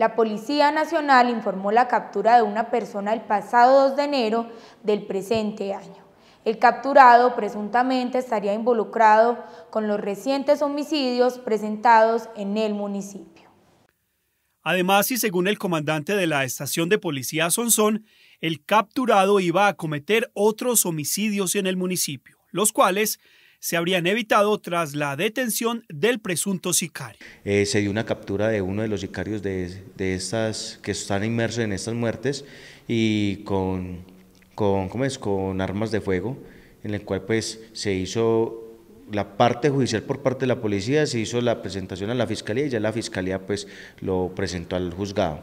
La Policía Nacional informó la captura de una persona el pasado 2 de enero del presente año. El capturado presuntamente estaría involucrado con los recientes homicidios presentados en el municipio. Además, y según el comandante de la estación de policía Sonson, el capturado iba a cometer otros homicidios en el municipio, los cuales se habrían evitado tras la detención del presunto sicario. Eh, se dio una captura de uno de los sicarios de, de estas que están inmersos en estas muertes y con, con, ¿cómo es? con armas de fuego, en el cual pues se hizo la parte judicial por parte de la policía, se hizo la presentación a la fiscalía y ya la fiscalía pues lo presentó al juzgado.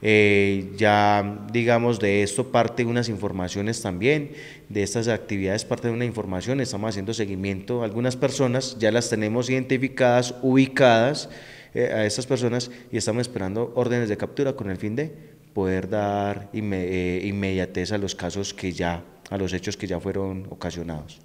Eh, ya, digamos, de esto parte unas informaciones también, de estas actividades parte de una información, estamos haciendo seguimiento. Algunas personas ya las tenemos identificadas, ubicadas eh, a estas personas y estamos esperando órdenes de captura con el fin de poder dar eh, inmediatez a los casos que ya, a los hechos que ya fueron ocasionados.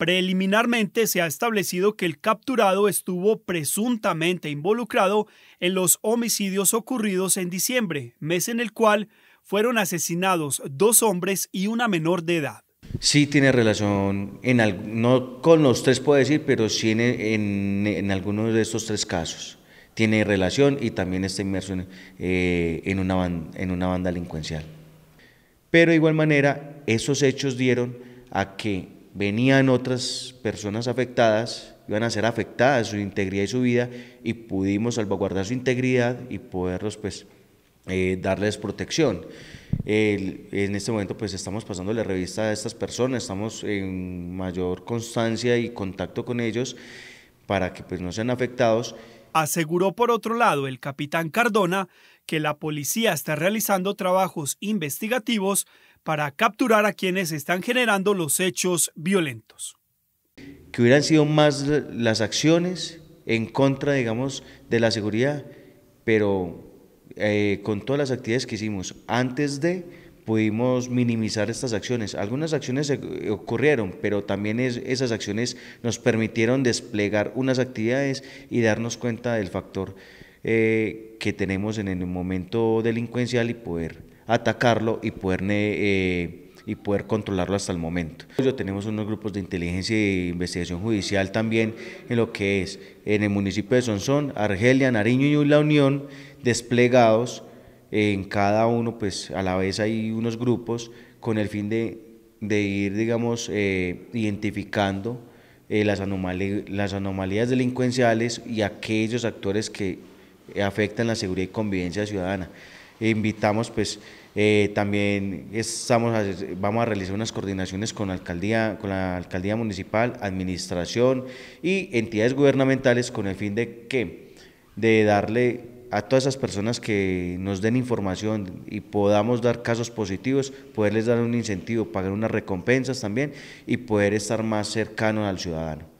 Preliminarmente se ha establecido que el capturado estuvo presuntamente involucrado en los homicidios ocurridos en diciembre, mes en el cual fueron asesinados dos hombres y una menor de edad. Sí tiene relación, en, no con los tres puedo decir, pero sí en, en, algunos de estos tres casos. Tiene relación y también está inmerso en, eh, en una, en una banda delincuencial. Pero de igual manera, esos hechos dieron a que venían otras personas afectadas, iban a ser afectadas su integridad y su vida, y pudimos salvaguardar su integridad y poderlos pues eh, darles protección. en este momento pues estamos pasando la revista a estas personas, estamos en mayor constancia y contacto con ellos para que pues no sean afectados. Aseguró por otro lado el capitán Cardona que la policía está realizando trabajos investigativos para capturar a quienes están generando los hechos violentos. Que hubieran sido más las acciones en contra, digamos, de la seguridad, pero eh, con todas las actividades que hicimos antes de, pudimos minimizar estas acciones. Algunas acciones ocurrieron, pero también esas acciones nos permitieron desplegar unas actividades y darnos cuenta del factor eh, que tenemos en el momento delincuencial y poder atacarlo y poder, eh, y poder controlarlo hasta el momento. Tenemos unos grupos de inteligencia e investigación judicial también en lo que es en el municipio de Sonsón, Argelia, Nariño y La Unión desplegados en cada uno, pues a la vez hay unos grupos con el fin de, ir, digamos, eh, identificando eh, las, las anomalías delincuenciales y aquellos actores que afectan la seguridad y convivencia ciudadana. E invitamos pues eh, también estamos vamos a realizar unas coordinaciones con la alcaldía, con la alcaldía municipal, administración y entidades gubernamentales con el fin de que de darle a todas esas personas que nos den información y podamos dar casos positivos, poderles dar un incentivo, pagar unas recompensas también y poder estar más cercano al ciudadano.